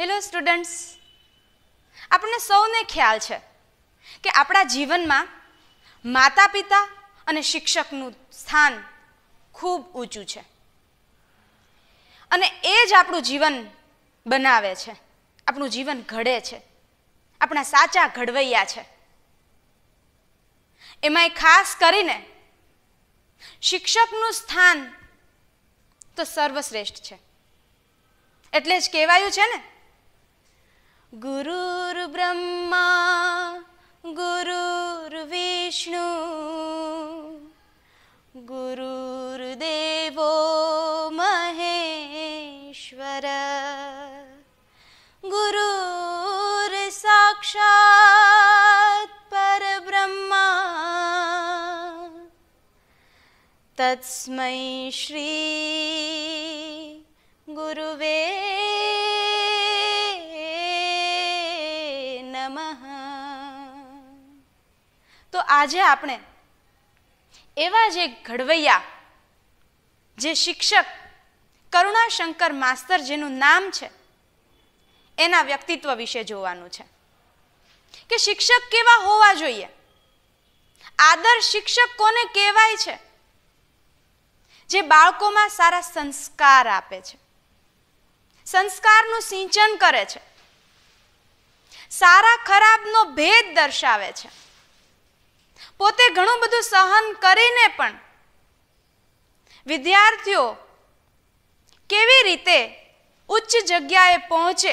hello students આપણને સૌને ખ્યાલ છે કે આપણા જીવનમાં માતા પિતા અને શિક્ષકનું સ્થાન ખૂબ ઊંચું છે અને એ જ આપણું જીવન બનાવે છે આપણું જીવન ઘડે છે આપણા સાચા ઘડવૈયા છે એમાંય ખાસ કરીને શિક્ષકનું સ્થાન તો સર્વશ્રેષ્ઠ છે એટલે જ કહેવાયું છે ને गुरुर्ब्रह्मा गुरुर्विष्णु गुरुर्देवो महेश्वर गुरुर्साक्षात् परब्रह्मा तस्मै श्री આજે આપણે એવા જે ઘડવૈયા જે શિક્ષક કરુણાશંકર માસ્તર જેનું નામ છે એના વ્યક્તિત્વ વિશે જોવાનું છે કે શિક્ષક કેવા હોવા જોઈએ આદર શિક્ષક કોને કહેવાય છે જે બાળકોમાં સારા સંસ્કાર આપે છે સંસ્કારનું સિંચન કરે છે સારા ખરાબનો ભેદ દર્શાવે છે પોતે ઘણું બધું સહન કરીને પણ વિદ્યાર્થીઓ કેવી રીતે ઉચ્ચ જગ્યાએ પહોંચે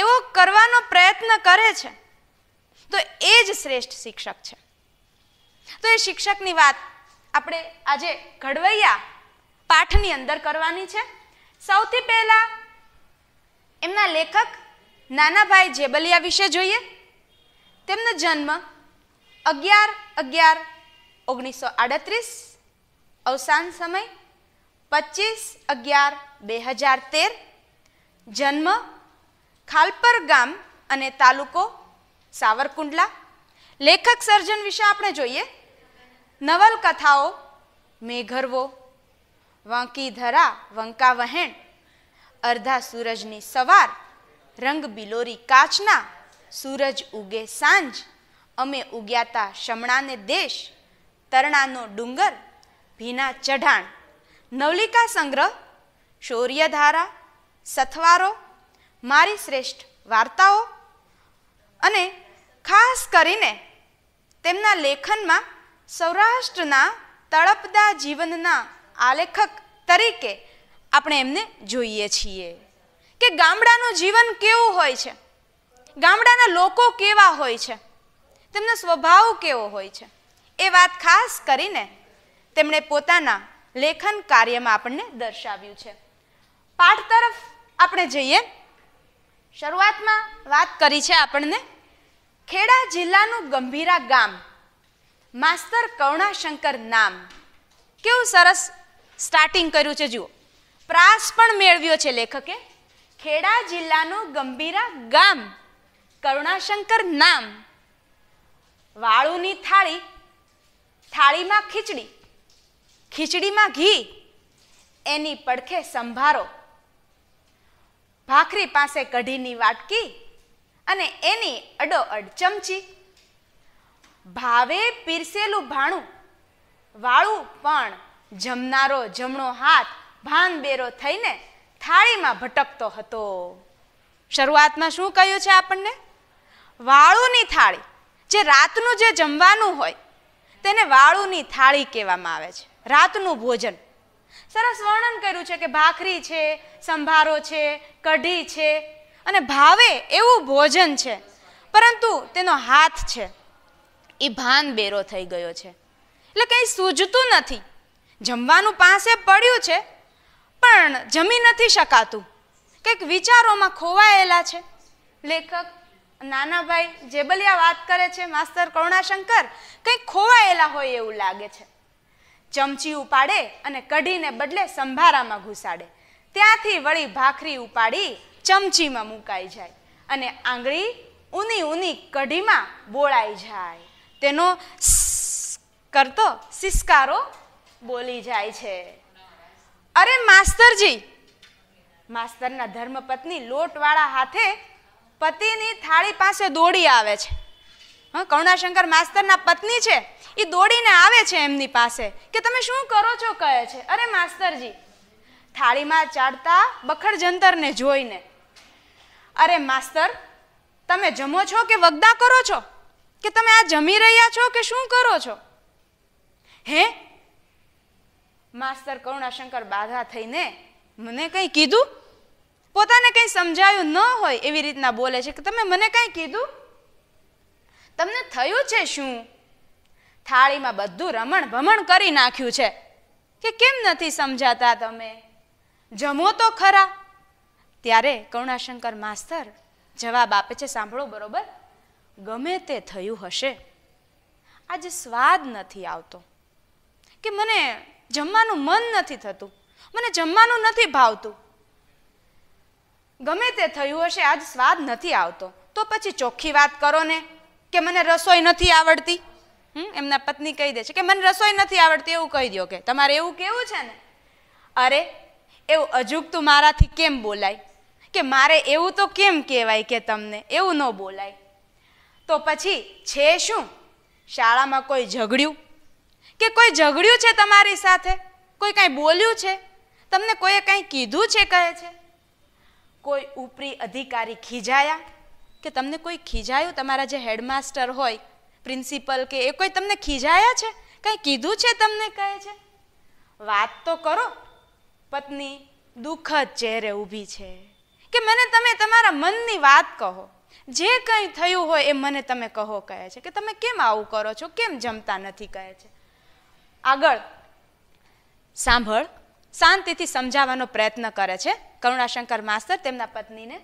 એવો કરવાનો પ્રયત્ન કરે છે તો એ જ શ્રેષ્ઠ શિક્ષક છે તો એ શિક્ષકની વાત આપણે આજે ઘડવૈયા પાઠની અંદર કરવાની છે સૌથી પહેલાં એમના લેખક નાનાભાઈ જેબલિયા વિશે જોઈએ તેમનો જન્મ અગિયાર અગિયાર ઓગણીસો આડત્રીસ અવસાન સમય પચીસ અગિયાર બે હજાર તેર જન્મ ખાલપર ગામ અને તાલુકો સાવરકુંડલા લેખક સર્જન વિશે આપણે જોઈએ નવલકથાઓ મેઘરવો વાંકી ધરા વંકા વહેણ અર્ધા સૂરજની સવાર રંગ બિલોરી કાચના સૂરજ ઉગે સાંજ અમે ઉગ્યાતા શમણાને દેશ તરણાનો ડુંગર ભીના ચઢાણ નવલિકા સંગ્રહ શૌર્યધારા સથવારો મારી શ્રેષ્ઠ વાર્તાઓ અને ખાસ કરીને તેમના લેખનમાં સૌરાષ્ટ્રના તળપદા જીવનના આલેખક તરીકે આપણે એમને જોઈએ છીએ કે ગામડાનું જીવન કેવું હોય છે ગામડાના લોકો કેવા હોય છે તેમનો સ્વભાવ કેવો હોય છે એ વાત ખાસ કરીને તેમણે પોતાના લેખન કાર્યમાં આપણને દર્શાવ્યું છે પાઠ તરફ આપણે જઈએ શરૂઆતમાં વાત કરી છે આપણને ખેડા જિલ્લાનું ગંભીરા ગામ માસ્તર કરુણાશંકર નામ કેવું સરસ સ્ટાર્ટિંગ કર્યું છે જુઓ પ્રાસ પણ મેળવ્યો છે લેખકે ખેડા જિલ્લાનું ગંભીરા ગામ કરુણાશંકર નામ વાળુની થાળી થાળીમાં ખીચડી ખીચડીમાં ઘી એની પડખે સંભારો ભાખરી પાસે કઢીની વાટકી અને એની અડોઅડ ચમચી ભાવે પીરસેલું ભાણું વાળું પણ જમનારો જમણો હાથ ભાંગબેરો થઈને થાળીમાં ભટકતો હતો શરૂઆતમાં શું કહ્યું છે આપણને વાળુની થાળી જે રાતનું જે જમવાનું હોય તેને વાળુની થાળી કહેવામાં આવે છે રાતનું ભોજન સરસ વર્ણન કર્યું છે કે ભાખરી છે સંભારો છે કઢી છે અને ભાવે એવું ભોજન છે પરંતુ તેનો હાથ છે એ ભાન બેરો થઈ ગયો છે એટલે કંઈ સૂજતું નથી જમવાનું પાસે પડ્યું છે પણ જમી નથી શકાતું કંઈક વિચારોમાં ખોવાયેલા છે લેખક નાના નાનાભાઈ જેબલિયા વાત કરે છે માસ્તર કરુણાશંકર કંઈક ખોવાયેલા હોય એવું લાગે છે ચમચી ઉપાડે અને કઢીને બદલે સંભારામાં ઘુસાડે ત્યાંથી વળી ભાખરી ઉપાડી ચમચીમાં મુકાઈ જાય અને આંગળી ઊની ઊની કઢીમાં બોળાઈ જાય તેનો કરતો સિસ્કારો બોલી જાય છે અરે માસ્તરજી માસ્તરના ધર્મપત્ની લોટવાળા હાથે પતિની થાળી પાસે દોડી આવે છે હા કરુણાશંકર માસ્તરના પત્ની છે એ દોડીને આવે છે એમની પાસે કે તમે શું કરો છો કહે છે અરે માસ્તરજી થાળીમાં ચાડતા બખડ જંતરને જોઈને અરે માસ્તર તમે જમો છો કે વગદા કરો છો કે તમે આ જમી રહ્યા છો કે શું કરો છો હે માસ્તર કરુણાશંકર બાધા થઈને મને કંઈ કીધું પોતાને કંઈ સમજાયું ન હોય એવી રીતના બોલે છે કે તમે મને કાંઈ કીધું તમને થયું છે શું થાળીમાં બધું રમણ ભમણ કરી નાખ્યું છે કે કેમ નથી સમજાતા તમે જમો તો ખરા ત્યારે કરુણાશંકર માસ્તર જવાબ આપે છે સાંભળો બરોબર ગમે તે થયું હશે આજે સ્વાદ નથી આવતો કે મને જમવાનું મન નથી થતું મને જમવાનું નથી ભાવતું ગમે તે થયું હશે આજ સ્વાદ નથી આવતો તો પછી ચોખ્ખી વાત કરો ને કે મને રસોઈ નથી આવડતી એમના પત્ની કહી દે છે કે મને રસોઈ નથી આવડતી એવું કહી દો કે તમારે એવું કેવું છે ને અરે એવું તું મારાથી કેમ બોલાય કે મારે એવું તો કેમ કહેવાય કે તમને એવું ન બોલાય તો પછી છે શું શાળામાં કોઈ ઝઘડ્યું કે કોઈ ઝઘડ્યું છે તમારી સાથે કોઈ કાંઈ બોલ્યું છે તમને કોઈએ કાંઈ કીધું છે કહે છે કોઈ ઉપરી અધિકારી ખીજાયા કે તમને કોઈ ખીજાયું તમારા જે હેડમાસ્ટર હોય પ્રિન્સિપલ કે એ કોઈ તમને ખીજાયા છે કંઈ કીધું છે તમને કહે છે વાત તો કરો પત્ની દુઃખદ ચહેરે ઊભી છે કે મને તમે તમારા મનની વાત કહો જે કંઈ થયું હોય એ મને તમે કહો કહે છે કે તમે કેમ આવું કરો છો કેમ જમતા નથી કહે છે આગળ સાંભળ શાંતિથી સમજાવવાનો પ્રયત્ન કરે છે કરુણાશંકર માસ્તર તેમના પત્નીને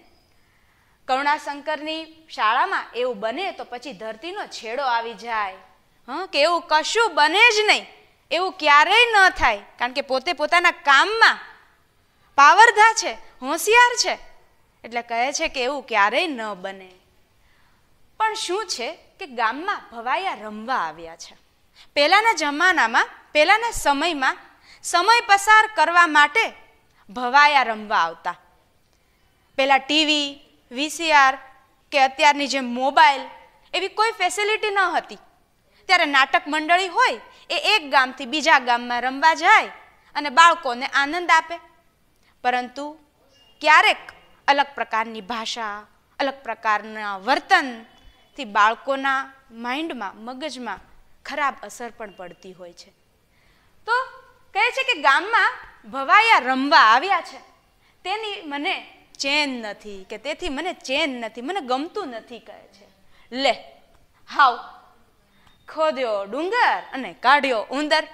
કરુણાશંકરની શાળામાં એવું બને તો પછી ધરતીનો છેડો આવી જાય હં કે એવું કશું બને જ નહીં એવું ક્યારેય ન થાય કારણ કે પોતે પોતાના કામમાં પાવરધા છે હોશિયાર છે એટલે કહે છે કે એવું ક્યારેય ન બને પણ શું છે કે ગામમાં ભવાયા રમવા આવ્યા છે પહેલાંના જમાનામાં પહેલાંના સમયમાં સમય પસાર કરવા માટે ભવાયા રમવા આવતા પહેલાં ટીવી વીસીઆર કે અત્યારની જે મોબાઈલ એવી કોઈ ફેસિલિટી ન હતી ત્યારે નાટક મંડળી હોય એ એક ગામથી બીજા ગામમાં રમવા જાય અને બાળકોને આનંદ આપે પરંતુ ક્યારેક અલગ પ્રકારની ભાષા અલગ પ્રકારના વર્તનથી બાળકોના માઇન્ડમાં મગજમાં ખરાબ અસર પણ પડતી હોય છે તો કહે છે કે ગામમાં ભવાયા રમવા આવ્યા છે તેની મને ચેન નથી કે તેથી મને ચેન નથી મને ગમતું નથી કહે છે લે હાવ ખોદ્યો ડુંગર અને કાઢ્યો ઉંદર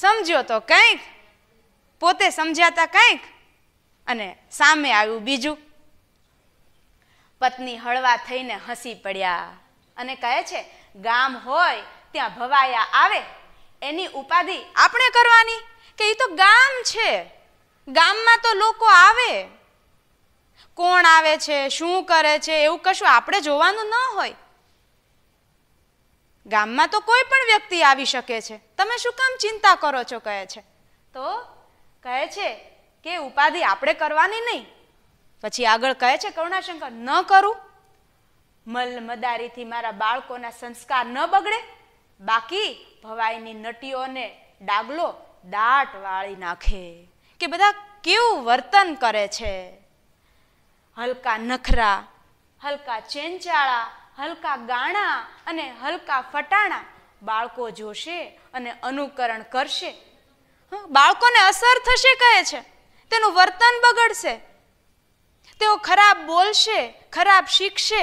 સમજ્યો તો કંઈક પોતે સમજાતા કંઈક અને સામે આવ્યું બીજું પત્ની હળવા થઈને હસી પડ્યા અને કહે છે ગામ હોય ત્યાં ભવાયા આવે એની ઉપાધિ આપણે કરવાની કે એ તો ગામ છે ગામમાં તો લોકો આવે કોણ આવે છે શું કરે છે એવું કશું આપણે જોવાનું ન હોય ગામમાં તો કોઈ પણ વ્યક્તિ આવી શકે છે તમે શું કામ ચિંતા કરો છો કહે છે તો કહે છે કે ઉપાધિ આપણે કરવાની નહીં પછી આગળ કહે છે કરુણાશંકર ન કરું મલ મદારીથી મારા બાળકોના સંસ્કાર ન બગડે બાકી ભવાઈની નટીઓને ડાગલો દાટ વાળી નાખે કે બધા કેવું વર્તન કરે છે હલકા નખરા હલકા ચેંચાળા હલકા ગાણા અને હલકા ફટાણા બાળકો જોશે અને અનુકરણ કરશે બાળકોને અસર થશે કહે છે તેનું વર્તન બગડશે તેઓ ખરાબ બોલશે ખરાબ શીખશે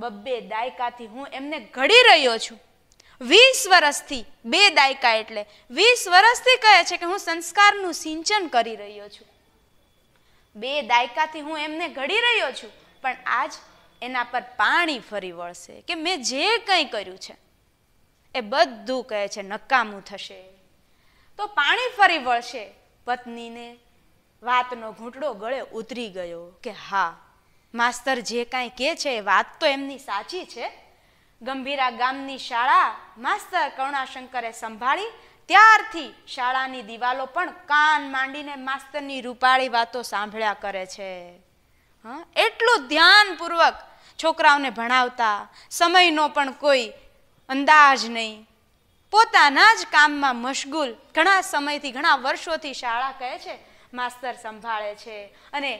બબ્બે દાયકાથી હું એમને ઘડી રહ્યો છું વીસ વર્ષથી બે દાયકા એટલે વીસ વર્ષથી કહે છે કે હું સંસ્કારનું સિંચન કરી રહ્યો છું બે દાયકાથી હું એમને ઘડી રહ્યો છું પણ આજ એના પર પાણી ફરી વળશે કે મેં જે કંઈ કર્યું છે એ બધું કહે છે નકામું થશે તો પાણી ફરી વળશે પત્નીને વાતનો ઘૂંટડો ગળે ઉતરી ગયો કે હા માસ્તર જે કાંઈ કહે છે એ વાત તો એમની સાચી છે ગંભીરા ગામની શાળા માસ્તર કરુણાશંકરે સંભાળી ત્યારથી શાળાની દિવાલો પણ કાન માંડીને માસ્તરની રૂપાળી વાતો સાંભળ્યા કરે છે હા એટલું ધ્યાનપૂર્વક છોકરાઓને ભણાવતા સમયનો પણ કોઈ અંદાજ નહીં પોતાના જ કામમાં મશગુલ ઘણા સમયથી ઘણા વર્ષોથી શાળા કહે છે માસ્તર સંભાળે છે અને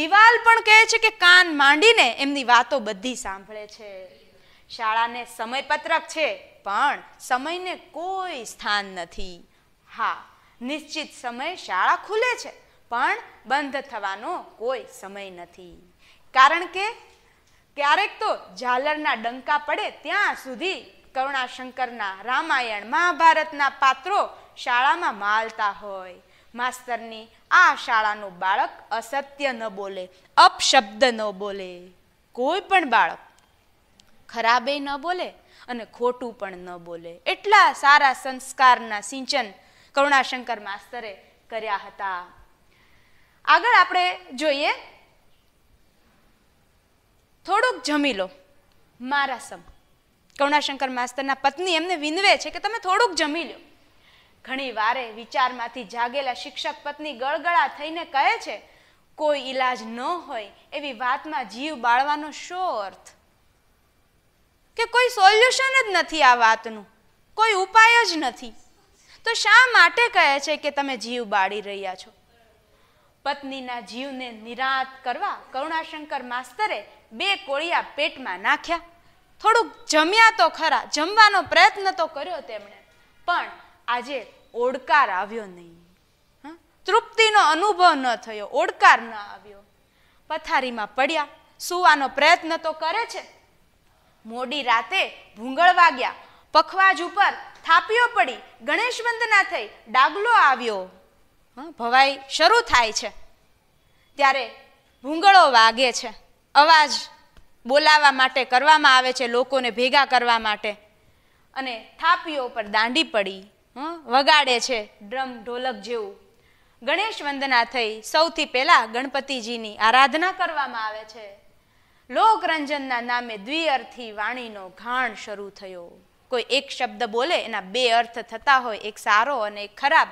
દિવાલ પણ કહે છે કે કાન માંડીને એમની વાતો બધી સાંભળે છે શાળાને સમયપત્રક છે પણ સમયને કોઈ સ્થાન નથી હા નિશ્ચિત સમય શાળા ખુલે છે પણ બંધ થવાનો કોઈ સમય નથી કારણ કે ક્યારેક તો ઝાલરના ડંકા પડે ત્યાં સુધી કરુણાશંકરના રામાયણ મહાભારતના પાત્રો શાળામાં માલતા હોય માસ્તરની આ શાળાનું બાળક અસત્ય ન બોલે અપશબ્દ ન બોલે કોઈ પણ બાળક ખરાબે ન બોલે અને ખોટું પણ ન બોલે એટલા સારા સંસ્કારના સિંચન કરુણાશંકર માસ્તરે કર્યા હતા આગળ આપણે જોઈએ થોડુંક જમી લો મારા સમ કરુણાશંકર માસ્તરના પત્ની એમને વિનવે છે કે તમે થોડુંક જમી લો ઘણી વારે વિચારમાંથી જાગેલા શિક્ષક પત્ની ગળગળા થઈને કહે છે કોઈ ઈલાજ ન હોય એવી વાતમાં જીવ બાળવાનો શો અર્થ કે કોઈ સોલ્યુશન જ નથી આ વાતનું કોઈ ઉપાય જ નથી તો શા માટે કહે છે કે તમે જીવ બાળી રહ્યા છો પત્નીના જીવને નિરાત કરવા કરુણાશંકર માસ્તરે બે કોળિયા પેટમાં નાખ્યા થોડુંક જમ્યા તો ખરા જમવાનો પ્રયત્ન તો કર્યો તેમણે પણ આજે ઓડકાર આવ્યો નહીં તૃપ્તિનો અનુભવ ન થયો ઓડકાર ન આવ્યો પથારીમાં પડ્યા સુવાનો પ્રયત્ન તો કરે છે મોડી રાતે ભૂંગળ વાગ્યા પખવાજ ઉપર થાપીઓ પડી ગણેશ વંદના થઈ ડાગલો આવ્યો ભવાઈ શરૂ થાય છે ત્યારે ભૂંગળો વાગે છે અવાજ બોલાવા માટે કરવામાં આવે છે લોકોને ભેગા કરવા માટે અને થાપીઓ પર દાંડી પડી વગાડે છે ડ્રમ ઢોલક જેવું ગણેશ વંદના થઈ સૌથી પહેલાં ગણપતિજીની આરાધના કરવામાં આવે છે લોકરંજનના નામે દ્વિઅર્થી વાણીનો ઘાણ શરૂ થયો કોઈ એક શબ્દ બોલે એના બે અર્થ થતા હોય એક સારો અને એક ખરાબ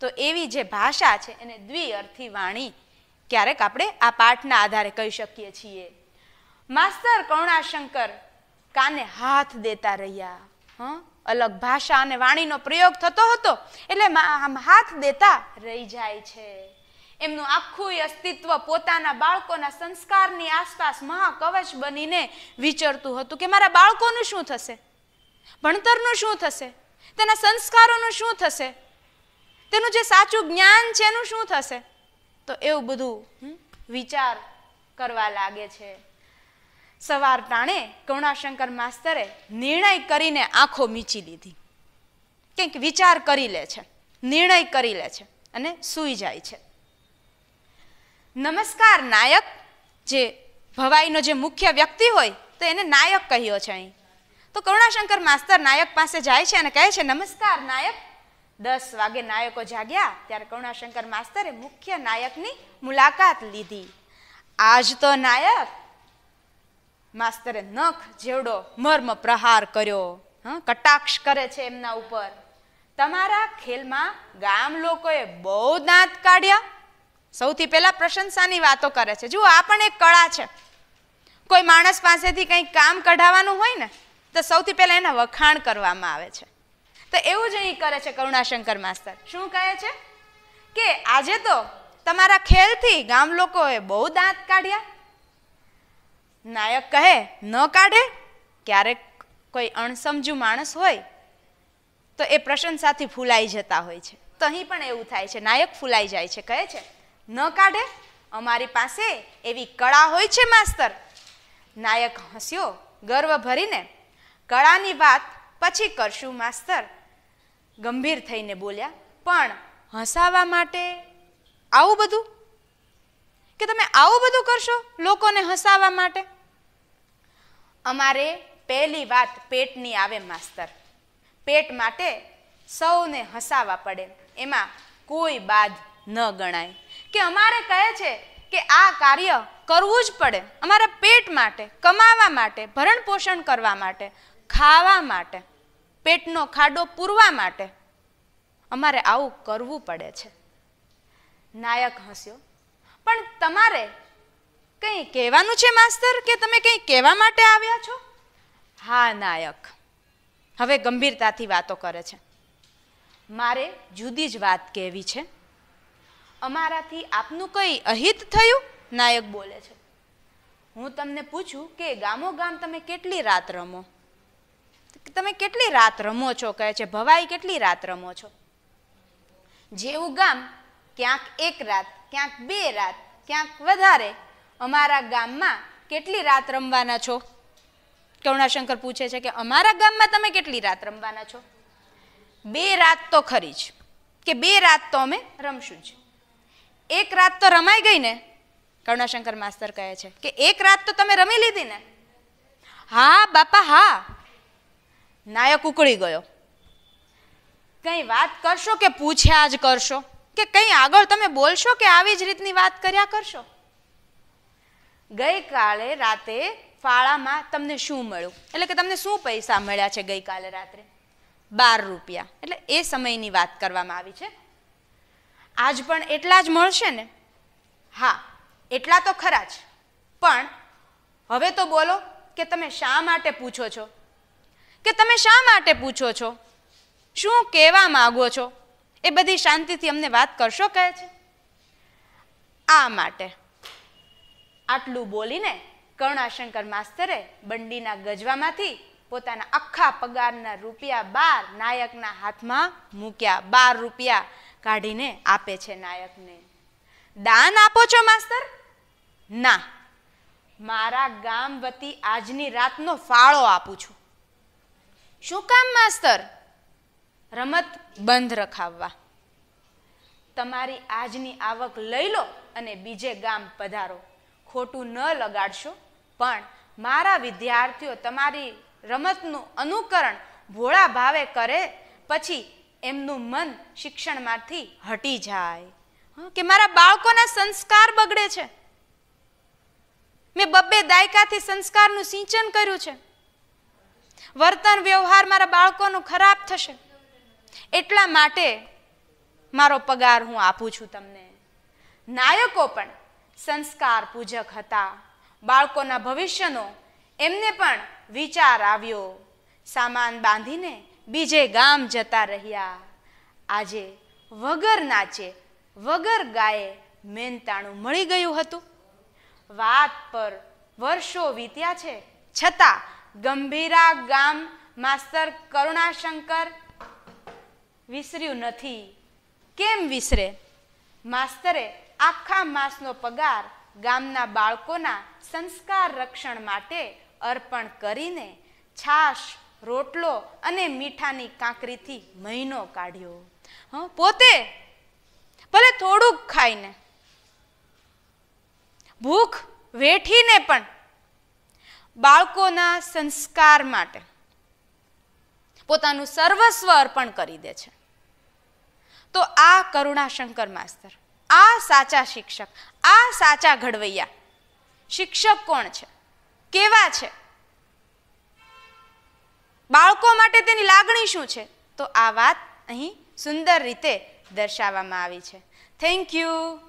તો એવી જે ભાષા છે એને દ્વિઅર્થી વાણી ક્યારેક આપણે આ પાઠના આધારે કહી શકીએ છીએ માસ્તર કરુણાશંકર કાને હાથ દેતા રહ્યા હં અલગ ભાષા અને વાણીનો પ્રયોગ થતો હતો એટલે આમ હાથ દેતા રહી જાય છે એમનું આખું અસ્તિત્વ પોતાના બાળકોના સંસ્કારની આસપાસ મહાકવચ બનીને વિચરતું હતું કે મારા બાળકોનું શું થશે ભણતરનું શું થશે તેના સંસ્કારોનું શું થશે તેનું જે સાચું જ્ઞાન છે એનું શું થશે તો એવું બધું વિચાર કરવા લાગે છે સવાર ટાણે કરુણાશંકર માસ્તરે નિર્ણય કરીને આંખો મીચી દીધી કંઈક વિચાર કરી લે છે નિર્ણય કરી લે છે અને સૂઈ જાય છે નમસ્કાર નાયક જે ભવાઈનો જે મુખ્ય વ્યક્તિ હોય તો એને નાયક કહ્યો છે અહીં તો કરુણાશંકર માસ્તર નાયક પાસે જાય છે અને કહે છે નમસ્કાર નાયક દસ વાગે નાયકો જાગ્યા ત્યારે કરુણાશંકર માસ્તરે મુખ્ય નાયકની મુલાકાત લીધી આજ તો નાયક માસ્તરે નખ જેવડો મર્મ પ્રહાર કર્યો હા કટાક્ષ કરે છે એમના ઉપર તમારા ખેલમાં ગામ લોકોએ બહુ દાંત કાઢ્યા સૌથી પહેલાં પ્રશંસાની વાતો કરે છે જુઓ આ પણ એક કળા છે કોઈ માણસ પાસેથી કંઈ કામ કઢાવવાનું હોય ને તો સૌથી પહેલાં એના વખાણ કરવામાં આવે છે તો એવું જ અહીં કરે છે કરુણાશંકર માસ્તર શું કહે છે કે આજે તો તમારા ખેલથી ગામ લોકોએ બહુ દાંત કાઢ્યા નાયક કહે ન કાઢે ક્યારેક કોઈ અણસમજું માણસ હોય તો એ પ્રશંસાથી ફૂલાઈ જતા હોય છે તો અહીં પણ એવું થાય છે નાયક ફૂલાઈ જાય છે કહે છે ન કાઢે અમારી પાસે એવી કળા હોય છે માસ્તર નાયક હસ્યો ગર્વ ભરીને કળાની વાત પછી કરશું માસ્તર ગંભીર થઈને બોલ્યા પણ હસાવા માટે આવું બધું કે તમે આવું બધું કરશો લોકોને હસાવા માટે અમારે પહેલી વાત પેટની આવે માસ્તર પેટ માટે સૌને હસાવા પડે એમાં કોઈ બાદ ન ગણાય કે અમારે કહે છે કે આ કાર્ય કરવું જ પડે અમારા પેટ માટે કમાવા માટે ભરણ પોષણ કરવા માટે ખાવા માટે પેટનો ખાડો પૂરવા માટે અમારે આવું કરવું પડે છે નાયક હસ્યો પણ તમારે કંઈ કહેવાનું છે માસ્તર કે તમે કંઈ કહેવા માટે આવ્યા છો હા નાયક હવે ગંભીરતાથી વાતો કરે છે મારે જુદી જ વાત કહેવી છે અમારાથી આપનું કંઈ અહિત થયું નાયક બોલે છે હું તમને પૂછું કે ગામો ગામ તમે કેટલી રાત રમો તમે કેટલી રાત રમો છો કહે છે ભવાઈ કેટલી રાત રમો છો જેવું ગામ ક્યાંક એક રાત ક્યાંક બે રાત ક્યાંક વધારે અમારા ગામમાં કેટલી રાત રમવાના છો કરુણાશંકર પૂછે છે કે અમારા ગામમાં તમે કેટલી રાત રમવાના છો બે રાત તો ખરી જ કે બે રાત તો અમે રમશું જ એક રાત તો રમાઈ ગઈ ને કરુણાશંકર માસ્તર કહે છે કે એક રાત તો તમે રમી લીધી ને હા બાપા હા નાયક ઉકળી ગયો કંઈ વાત કરશો કે પૂછ્યા જ કરશો કે કંઈ આગળ તમે બોલશો કે આવી જ રીતની વાત કર્યા કરશો ગઈકાલે રાતે ફાળામાં તમને શું મળ્યું એટલે કે તમને શું પૈસા મળ્યા છે ગઈકાલે રાત્રે બાર રૂપિયા એટલે એ સમયની વાત કરવામાં આવી છે આજ પણ એટલા જ મળશે ને હા એટલા તો ખરા જ પણ હવે તો બોલો કે તમે શા માટે પૂછો છો કે તમે શા માટે પૂછો છો શું કહેવા માગો છો એ બધી શાંતિથી અમને વાત કરશો કહે છે આ માટે આટલું બોલીને કર્ણાશંકર માસ્તરે બંડીના ગજવામાંથી પોતાના આખા પગારના રૂપિયા બાર નાયકના હાથમાં મૂક્યા બાર રૂપિયા કાઢીને આપે છે નાયકને દાન આપો છો માસ્તર ના મારા ગામ વતી આજની રાતનો ફાળો આપું છું શું કામ માસ્તર રમત બંધ રખાવવા તમારી આજની આવક લઈ લો અને બીજે ગામ પધારો ખોટું ન લગાડશો પણ મારા વિદ્યાર્થીઓ તમારી રમતનું અનુકરણ ભોળા ભાવે કરે પછી એમનું મન શિક્ષણમાંથી હટી જાય કે મારા બાળકોના સંસ્કાર બગડે છે મેં બબ્બે દાયકાથી સંસ્કારનું સિંચન કર્યું છે વર્તન વ્યવહાર મારા બાળકોનું ખરાબ થશે એટલા માટે મારો પગાર હું આપું છું તમને નાયકો પણ સંસ્કાર પૂજક હતા બાળકોના ભવિષ્યનો એમને પણ વિચાર આવ્યો સામાન બાંધીને બીજે ગામ જતા રહ્યા આજે વગર નાચે વગર ગાયે મેનતાણું મળી ગયું હતું વાત પર વર્ષો વીત્યા છે છતાં ગંભીરા ગામ માસ્તર કરુણાશંકર વિસર્યું નથી કેમ વિસરે માસ્તરે આખા માસનો પગાર ગામના બાળકોના સંસ્કાર રક્ષણ માટે અર્પણ કરીને છાશ રોટલો અને મીઠાની કાંકરીથી મહિનો કાઢ્યો હં પોતે ભલે થોડુંક ખાઈને ભૂખ વેઠીને પણ બાળકોના સંસ્કાર માટે પોતાનું સર્વસ્વ અર્પણ કરી દે છે તો આ કરુણાશંકર માસ્તર આ સાચા શિક્ષક આ સાચા ઘડવૈયા શિક્ષક કોણ છે કેવા છે બાળકો માટે તેની લાગણી શું છે તો આ વાત અહીં સુંદર રીતે દર્શાવવામાં આવી છે થેન્ક યુ